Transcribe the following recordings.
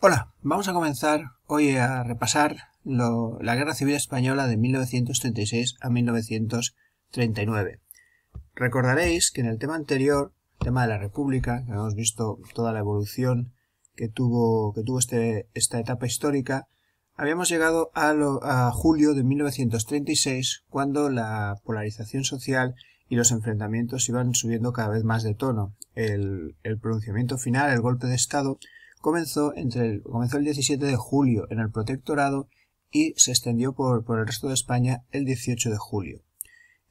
Hola, vamos a comenzar hoy a repasar la Guerra Civil Española de 1936 a 1939. Recordaréis que en el tema anterior, el tema de la República, que hemos visto toda la evolución que tuvo, que tuvo este, esta etapa histórica, habíamos llegado a, julio de 1936, cuando la polarización social y los enfrentamientos iban subiendo cada vez más de tono. el pronunciamiento final, el golpe de Estado, comenzó, entre el, comenzó el 17 de julio en el protectorado y se extendió por, por el resto de España el 18 de julio.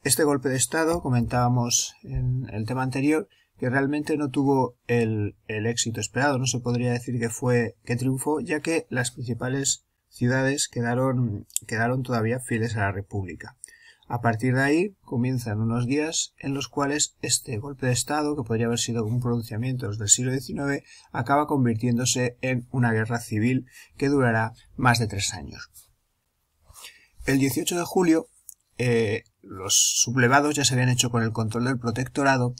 Este golpe de Estado, comentábamos en el tema anterior, que realmente no tuvo el, el, éxito esperado, no se podría decir que fue que triunfó, ya que las principales ciudades quedaron, quedaron todavía fieles a la República. A partir de ahí comienzan unos días en los cuales este golpe de Estado, que podría haber sido un pronunciamiento desde el siglo XIX, acaba convirtiéndose en una guerra civil que durará más de tres años. El 18 de julio, eh, los sublevados ya se habían hecho con el control del protectorado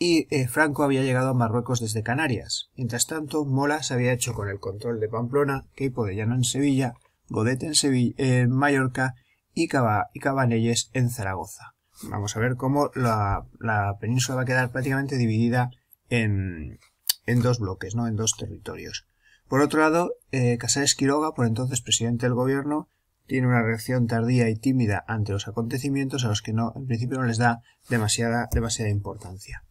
y eh, Franco había llegado a Marruecos desde Canarias. Mientras tanto, Mola se había hecho con el control de Pamplona, Queipo de Llano en Sevilla, Godete en, Sevilla, en Mallorca y Cabanelles en Zaragoza. Vamos a ver cómo la, península va a quedar prácticamente dividida en, en dos bloques, ¿no? en dos territorios. Por otro lado, eh, Casares Quiroga, por entonces presidente del gobierno, tiene una reacción tardía y tímida ante los acontecimientos a los que no, en principio no les da demasiada, demasiada importancia.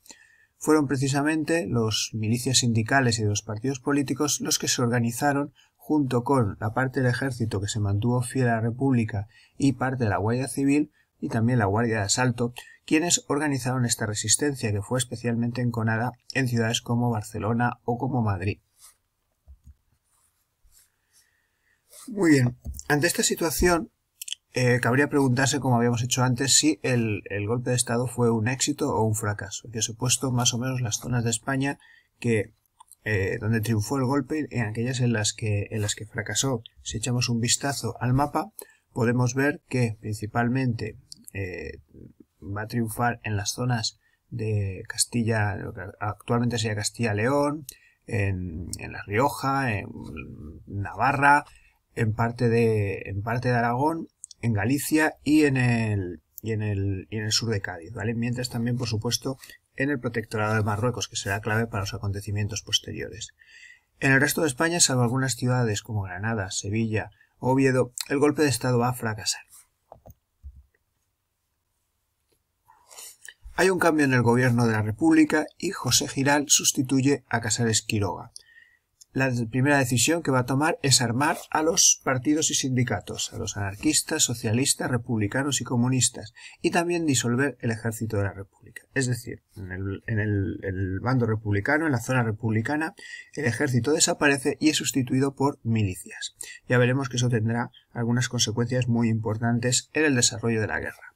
Fueron precisamente los milicias sindicales y los partidos políticos los que se organizaron junto con la parte del ejército que se mantuvo fiel a la República y parte de la Guardia Civil y también la Guardia de Asalto, quienes organizaron esta resistencia que fue especialmente enconada en ciudades como Barcelona o como Madrid. Muy bien, ante esta situación eh, cabría preguntarse, como habíamos hecho antes, si el, golpe de Estado fue un éxito o un fracaso. que se he puesto más o menos las zonas de España que eh, donde triunfó el golpe en aquellas en las, que, en las que fracasó. Si echamos un vistazo al mapa, podemos ver que principalmente eh, va a triunfar en las zonas de Castilla, actualmente sería Castilla-León, en, La Rioja, en Navarra, en parte de, en parte de Aragón, en Galicia y en el, y en el, y en el sur de Cádiz, ¿vale? Mientras también, por supuesto, en el protectorado de Marruecos, que será clave para los acontecimientos posteriores. En el resto de España, salvo algunas ciudades como Granada, Sevilla, Oviedo, el golpe de Estado va a fracasar. Hay un cambio en el gobierno de la República y José Giral sustituye a Casares Quiroga la primera decisión que va a tomar es armar a los partidos y sindicatos, a los anarquistas, socialistas, republicanos y comunistas, y también disolver el ejército de la República. Es decir, en el, bando republicano, en la zona republicana, el ejército desaparece y es sustituido por milicias. Ya veremos que eso tendrá algunas consecuencias muy importantes en el desarrollo de la guerra.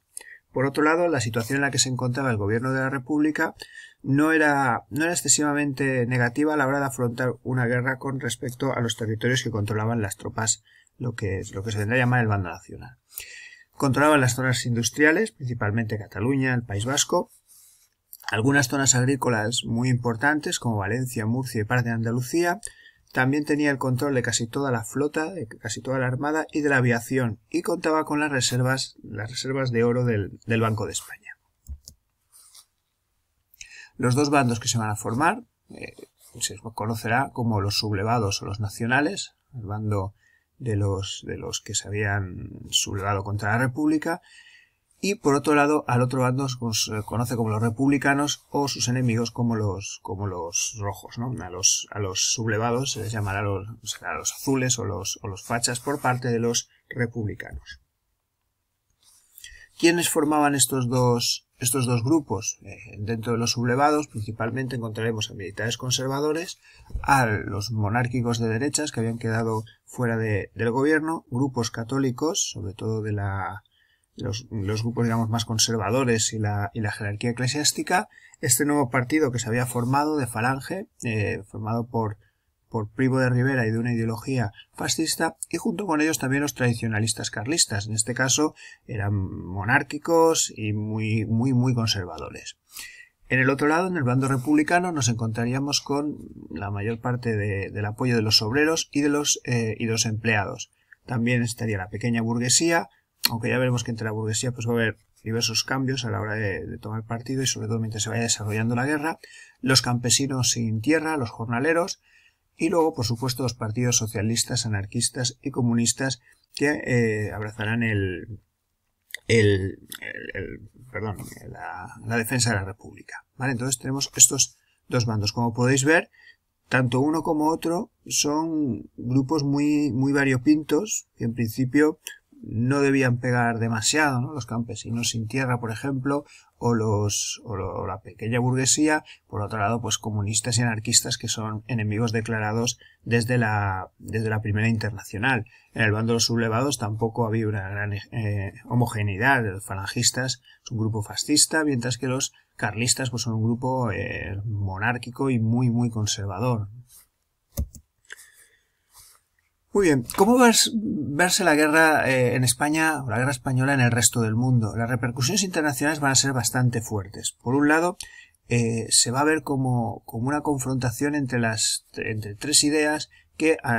Por otro lado, la situación en la que se encontraba el gobierno de la República no era, no era excesivamente negativa a la hora de afrontar una guerra con respecto a los territorios que controlaban las tropas, lo que, lo que se tendría a llamar el bando nacional. Controlaban las zonas industriales, principalmente Cataluña, el País Vasco, algunas zonas agrícolas muy importantes como Valencia, Murcia y parte de Andalucía, también tenía el control de casi toda la flota, de casi toda la armada y de la aviación, y contaba con las reservas, las reservas de oro del, Banco de España. Los dos bandos que se van a formar eh, se conocerá como los sublevados o los nacionales, el bando de los, de los que se habían sublevado contra la República, y por otro lado al otro lado se eh, conoce como los republicanos o sus enemigos como los como los rojos ¿no? a los a los sublevados se les llamará los, a los azules o los, los fachas por parte de los republicanos ¿Quiénes formaban estos dos estos dos grupos eh, dentro de los sublevados principalmente encontraremos a militares conservadores a los monárquicos de derechas que habían quedado fuera del gobierno grupos católicos sobre todo de la los, grupos digamos más conservadores y la, y la, jerarquía eclesiástica, este nuevo partido que se había formado de Falange, eh, formado por, por Primo de Rivera y de una ideología fascista, y junto con ellos también los tradicionalistas carlistas, en este caso eran monárquicos y muy, muy, muy conservadores. En el otro lado, en el bando republicano, nos encontraríamos con la mayor parte de, del apoyo de los obreros y de los, eh, y los empleados. También estaría la pequeña burguesía, aunque ya veremos que entre la burguesía pues va a haber diversos cambios a la hora de, tomar partido y sobre todo mientras se vaya desarrollando la guerra, los campesinos sin tierra, los jornaleros y luego por supuesto los partidos socialistas, anarquistas y comunistas que eh, abrazarán el, el, el, perdón, la, defensa de la república. Entonces tenemos estos dos bandos. Como podéis ver, tanto uno como otro son grupos muy, muy variopintos y en principio no debían pegar demasiado, ¿no? los campesinos sin tierra, por ejemplo, o, los, o la pequeña burguesía, por otro lado, pues comunistas y anarquistas que son enemigos declarados desde la, desde la Primera Internacional. En el bando de los sublevados tampoco había una gran eh, homogeneidad. Los falangistas es un grupo fascista, mientras que los carlistas pues, son un grupo eh, monárquico y muy, muy conservador. Muy bien, ¿cómo a verse la guerra eh, en España o la guerra española en el resto del mundo? Las repercusiones internacionales van a ser bastante fuertes. Por un lado, eh, se va a ver como, una confrontación entre las entre tres ideas que a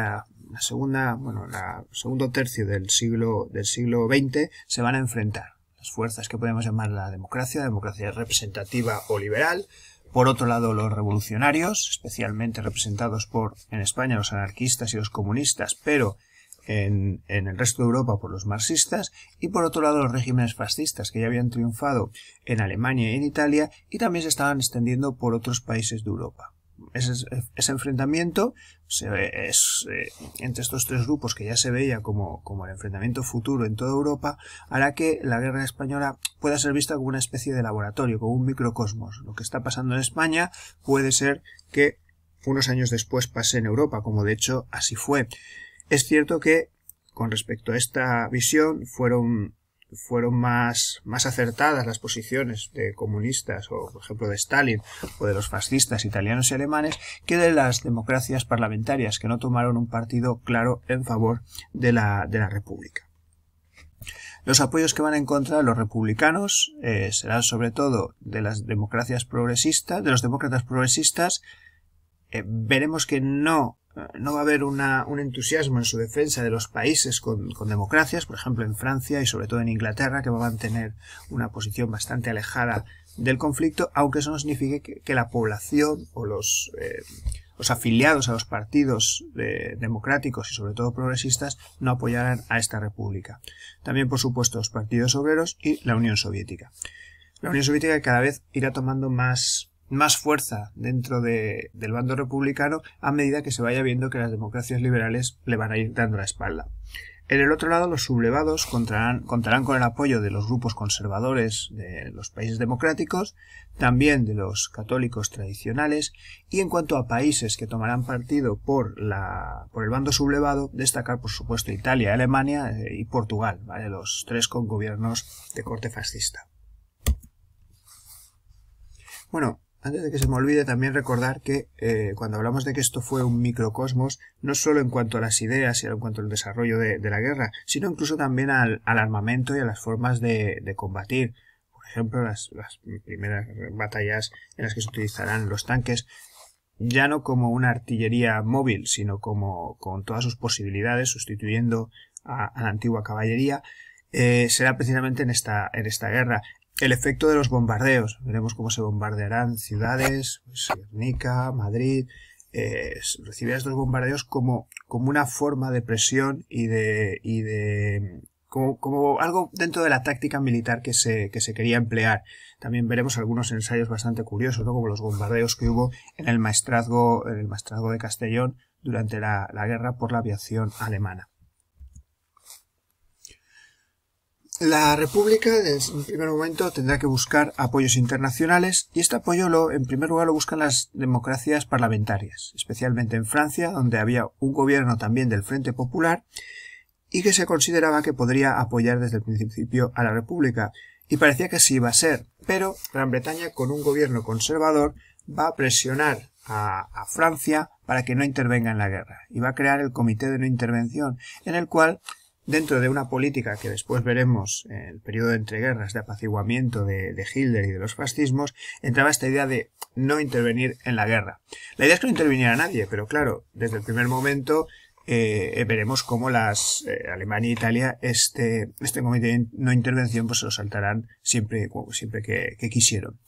la segunda, bueno, la segundo tercio del siglo, del siglo XX se van a enfrentar. Las fuerzas que podemos llamar la democracia, democracia representativa o liberal, por otro lado, los revolucionarios, especialmente representados por, en España, los anarquistas y los comunistas, pero en, en, el resto de Europa por los marxistas y por otro lado los regímenes fascistas que ya habían triunfado en Alemania y en Italia y también se estaban extendiendo por otros países de Europa ese, enfrentamiento se es, eh, entre estos tres grupos que ya se veía como, como, el enfrentamiento futuro en toda Europa, hará que la guerra española pueda ser vista como una especie de laboratorio, como un microcosmos. Lo que está pasando en España puede ser que unos años después pase en Europa, como de hecho así fue. Es cierto que, con respecto a esta visión, fueron fueron más, más acertadas las posiciones de comunistas o, por ejemplo, de Stalin o de los fascistas italianos y alemanes que de las democracias parlamentarias que no tomaron un partido claro en favor de la, de la República. Los apoyos que van en contra de los republicanos eh, serán sobre todo de las democracias progresistas, de los demócratas progresistas, eh, veremos que no, eh, no va a haber un entusiasmo en su defensa de los países con, democracias, por ejemplo en Francia y sobre todo en Inglaterra, que va a mantener una posición bastante alejada del conflicto, aunque eso no signifique que, la población o los, eh, los afiliados a los partidos democráticos y sobre todo progresistas no apoyaran a esta república. También, por supuesto, los partidos obreros y la Unión Soviética. La Unión Soviética cada vez irá tomando más más fuerza dentro de, del bando republicano a medida que se vaya viendo que las democracias liberales le van a ir dando la espalda. En el otro lado, los sublevados contarán, contarán con el apoyo de los grupos conservadores de los países democráticos, también de los católicos tradicionales, y en cuanto a países que tomarán partido por, la, por el bando sublevado, destacar por supuesto Italia, Alemania eh, y Portugal, ¿vale? los tres con gobiernos de corte fascista. Bueno, antes de que se me olvide también recordar que eh, cuando hablamos de que esto fue un microcosmos, no solo en cuanto a las ideas y en cuanto al desarrollo de, la guerra, sino incluso también al, armamento y a las formas de, combatir. Por ejemplo, las, primeras batallas en las que se utilizarán los tanques, ya no como una artillería móvil, sino como con todas sus posibilidades, sustituyendo a, la antigua caballería, eh, será precisamente en esta, en esta guerra el efecto de los bombardeos. Veremos cómo se bombardearán ciudades, Guernica, Madrid. Eh, estos bombardeos como, como una forma de presión y de, y de como, algo dentro de la táctica militar que se, se quería emplear. También veremos algunos ensayos bastante curiosos, ¿no? como los bombardeos que hubo en el maestrazgo, en el maestrazgo de Castellón durante la guerra por la aviación alemana. La República, en primer momento, tendrá que buscar apoyos internacionales y este apoyo, lo, en primer lugar, lo buscan las democracias parlamentarias, especialmente en Francia, donde había un gobierno también del Frente Popular y que se consideraba que podría apoyar desde el principio a la República. Y parecía que sí iba a ser, pero Gran Bretaña, con un gobierno conservador, va a presionar a, a, Francia para que no intervenga en la guerra y va a crear el Comité de No Intervención, en el cual dentro de una política que después veremos en el periodo de entreguerras de apaciguamiento de, de, Hitler y de los fascismos, entraba esta idea de no intervenir en la guerra. La idea es que no interviniera nadie, pero claro, desde el primer momento eh, eh, veremos cómo las eh, Alemania e Italia este, este comité de no intervención pues se lo saltarán siempre, siempre que, quisieron.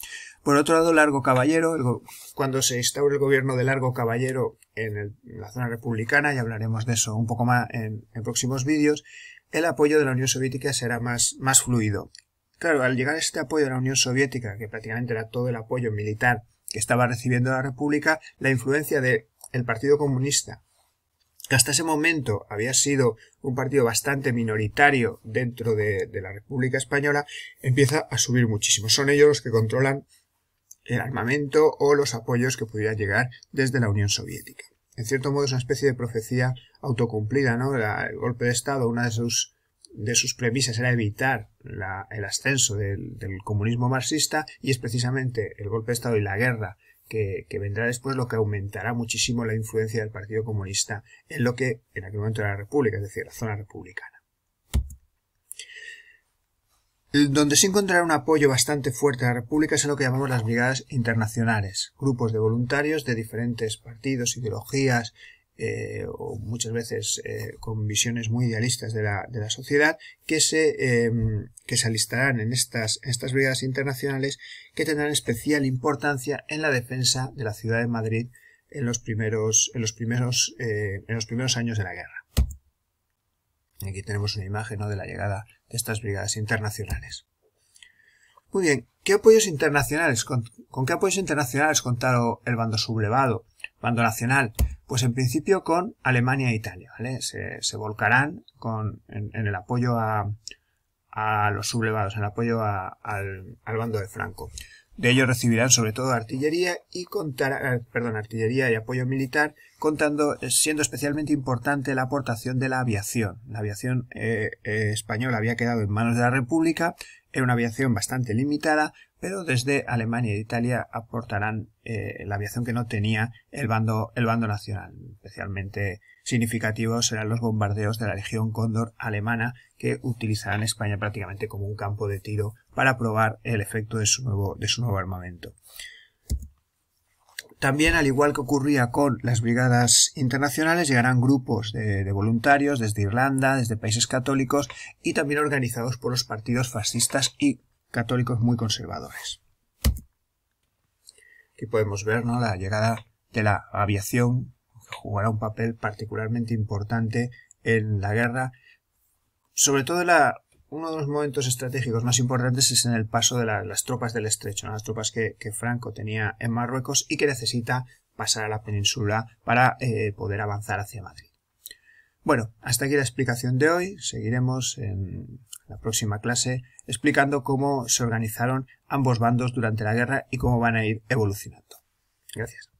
Por otro lado, Largo Caballero, cuando se instaure el gobierno de Largo Caballero en, la zona republicana, y hablaremos de eso un poco más en, próximos vídeos, el apoyo de la Unión Soviética será más, más fluido. Claro, al llegar este apoyo de la Unión Soviética, que prácticamente era todo el apoyo militar que estaba recibiendo la República, la influencia del Partido Comunista que hasta ese momento había sido un partido bastante minoritario dentro de, la República Española, empieza a subir muchísimo. Son ellos los que controlan el armamento o los apoyos que pudieran llegar desde la Unión Soviética. En cierto modo es una especie de profecía autocumplida, ¿no? el golpe de Estado, una de sus, de sus premisas era evitar el ascenso del comunismo marxista y es precisamente el golpe de Estado y la guerra que, vendrá después lo que aumentará muchísimo la influencia del Partido Comunista en lo que en aquel momento era la República, es decir, la zona republicana. Donde se encontrará un apoyo bastante fuerte a la República es en lo que llamamos las brigadas internacionales, grupos de voluntarios de diferentes partidos, ideologías eh, o muchas veces eh, con visiones muy idealistas de la, sociedad, que se, em, alistarán en estas, brigadas internacionales que tendrán especial importancia en la defensa de la ciudad de Madrid en los primeros, en los primeros, eh, años de la guerra. Aquí tenemos una imagen de la llegada de estas brigadas internacionales. Muy bien, apoyos internacionales? ¿Con, ¿Con, qué apoyos internacionales contaron el bando sublevado, bando nacional? Pues en principio con Alemania e Italia, ¿vale? Se, volcarán con, en, el apoyo a, a, los sublevados, en el apoyo al, bando de Franco. De ellos recibirán sobre todo artillería y contar, eh, perdón, artillería y apoyo militar, contando, eh, siendo especialmente importante la aportación de la aviación. La aviación eh, española había quedado en manos de la República, era una aviación bastante limitada pero desde Alemania e Italia aportarán eh, la aviación que no tenía el bando, nacional. Especialmente significativos serán los bombardeos de la Legión Cóndor alemana que utilizarán España prácticamente como un campo de tiro para probar el efecto de su nuevo, de su nuevo armamento. También, al igual que ocurría con las brigadas internacionales, llegarán grupos de, de, voluntarios desde Irlanda, desde países católicos y también organizados por los partidos fascistas y católicos muy conservadores. Aquí podemos ver la llegada de la aviación, que jugará un papel particularmente importante en la guerra. Sobre todo uno de los momentos estratégicos más importantes es en el paso de las tropas del estrecho, las tropas que, Franco tenía en Marruecos y que necesita pasar a la península para eh, poder avanzar hacia Madrid. Bueno, hasta aquí la explicación de hoy. Seguiremos en la próxima clase explicando cómo se organizaron ambos bandos durante la guerra y cómo van a ir evolucionando. Gracias.